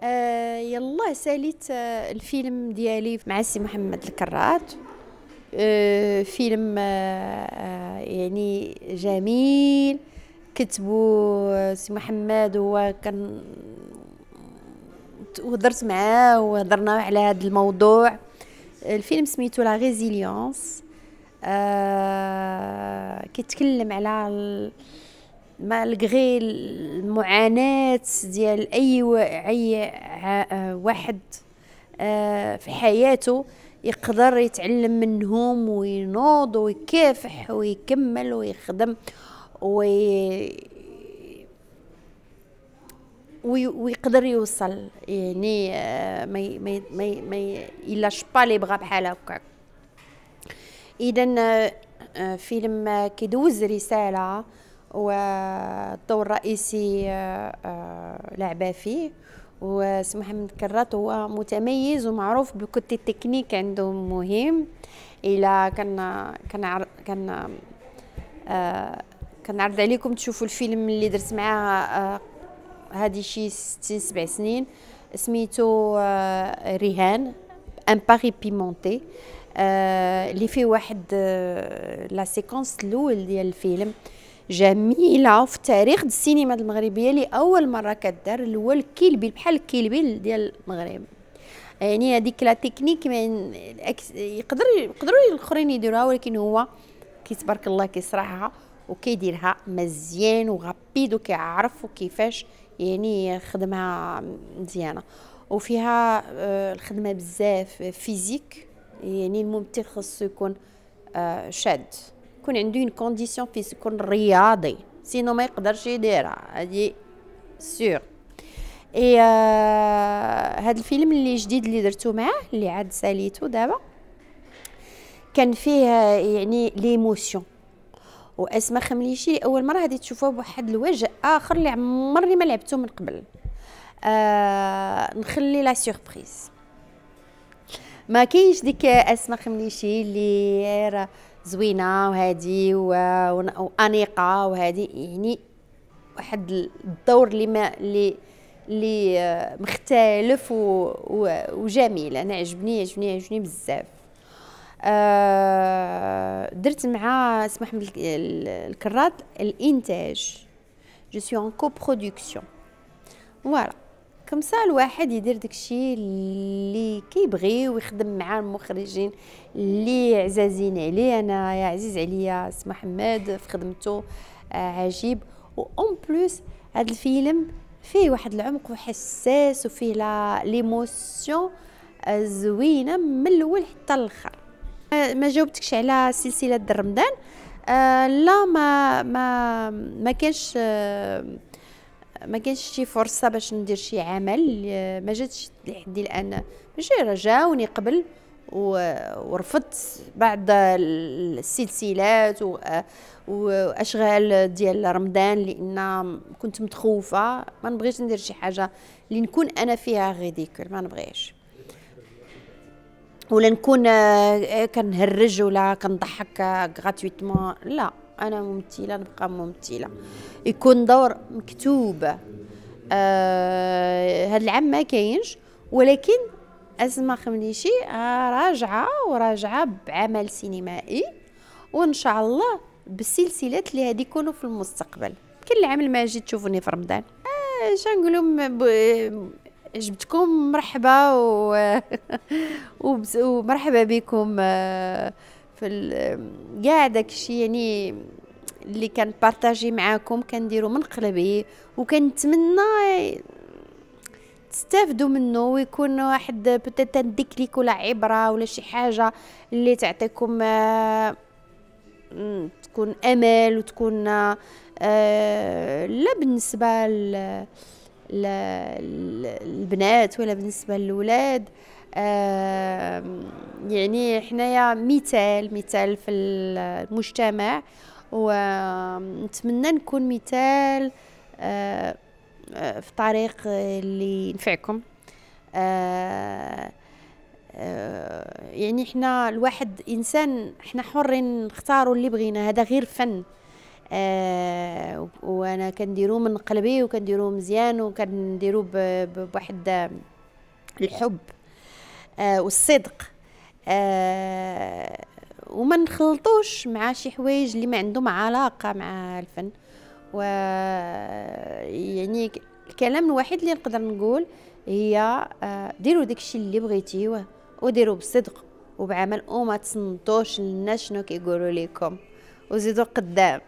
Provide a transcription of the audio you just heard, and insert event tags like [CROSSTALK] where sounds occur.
آه يلا ساليت آه الفيلم ديالي مع سي محمد الكرات آه فيلم آه, آه، يعني جميل كتبو آه، سي محمد هو كان وهضرت معاه وهضرنا على هذا الموضوع الفيلم سميتو لا ريزيليونس آه كيتكلم على مالغري المعاناة ديال أي أي آه، واحد آه، في حياته يقدر يتعلم منهم وينوض ويكافح ويكمل ويخدم وي... وي... ويقدر يوصل يعني آه، ما ما ما شبا يلاش با لي بغا بحال هكاك اذا فيلم كيدوز رساله والدور الرئيسي آه، آه، لعب فيه وسي محمد كرات هو متميز ومعروف بكت التكنيك عنده مهم الى كان كان كان آه كنعرض عليكم تشوفوا الفيلم اللي درت معاه آه هادي شي ست سبع سنين سميتو آه ريهان ان باغي بيمونتي اللي فيه واحد آه، لا سيكونس الاول ديال الفيلم جميله في تاريخ السينما المغربيه لاول مره كدار اللي هو الكيلبيل بحال الكيلبيل ديال المغرب يعني هذيك لا تكنيك من يقدر يقدروا الاخرين يديروها ولكن هو كيتبارك تبارك الله كيصرعها وكيديرها مزيان وغبيد وكيعرف كيفاش يعني خدمها مزيانه وفيها آه، الخدمه بزاف فيزيك يعني الممثل خصو يكون آه، شاد يكون عنده اون كونديسيون يكون رياضي سينو ما يقدرش يديرها هادي سيغ اي euh, هاد الفيلم اللي جديد اللي درتو معاه اللي عاد ساليتو دابا كان فيه آه، يعني ليموسيون واسما خمليشي اول مره غادي تشوفوها بواحد الوجه اخر اللي عمرني ما لعبته من قبل آه نخلي لا سيربريز ما كاينش ديك اسما خمليشي اللي آه، راه زوينه وهادي وانيقه وهادي يعني واحد الدور اللي ما اللي اللي آه، مختلف وجميل انا عجبني عجبني عجبني بزاف آه درت مع اسمح الكراد الانتاج جو سي ان كو برودكسيون فوالا كمسا الواحد يدير داكشي اللي كيبغي ويخدم مع المخرجين اللي عزازين عليه انا يا عزيز عليا اسم محمد في خدمته آه، عجيب وان بلوس هذا الفيلم فيه واحد العمق وحساس وفيه لا ليموسيون آه، زوينه من الاول حتى الاخر ما جاوبتكش على سلسله رمضان آه لا ما ما ما كانش آه ما كانش شي فرصه باش ندير شي عمل آه، ما جاتش لحدي الان ماشي رجاوني قبل ورفضت بعض السلسلات آه، واشغال ديال رمضان لان كنت متخوفه ما نبغيش ندير شي حاجه اللي نكون انا فيها غيديكول ما نبغيش ولا نكون آه، كنهرج ولا كنضحك غراتويتمون لا انا ممثله نبقى ممثله يكون دور مكتوب آه هاد العام ما كاينش ولكن اسماء خمنيشي آه، راجعه وراجعه بعمل سينمائي وان شاء الله بالسلسله اللي هادي يكونوا في المستقبل كل العام اجي تشوفوني في رمضان آه لهم جبتكم مرحبا و... [LAUGHS] ومرحبا بكم آه، في كاع داكشي يعني اللي كنبارطاجي معاكم كنديرو من قلبي وكنتمنى تستافدوا منه ويكون واحد بتاتا ديكليك ولا عبره ولا شي حاجه اللي تعطيكم آه، تكون امل وتكون آه، لا بالنسبه للبنات ولا بالنسبه للولاد يعني حنايا مثال مثال في المجتمع ونتمنى نكون مثال آه، آه، في طريق اللي ينفعكم آه، يعني حنا الواحد انسان حنا حرين نختاروا اللي بغينا هذا غير فن وانا كنديرو من قلبي وكنديرو مزيان وكنديرو بواحد الحب آه، والصدق آه، وما نخلطوش مع شي حوايج اللي ما عندهم علاقه مع الفن و يعني الكلام الوحيد اللي نقدر نقول هي آه، ديروا داكشي اللي بغيتيوه وديروا بصدق وبعمل وما تصنتوش للناس شنو كيقولوا لكم وزيدوا قدام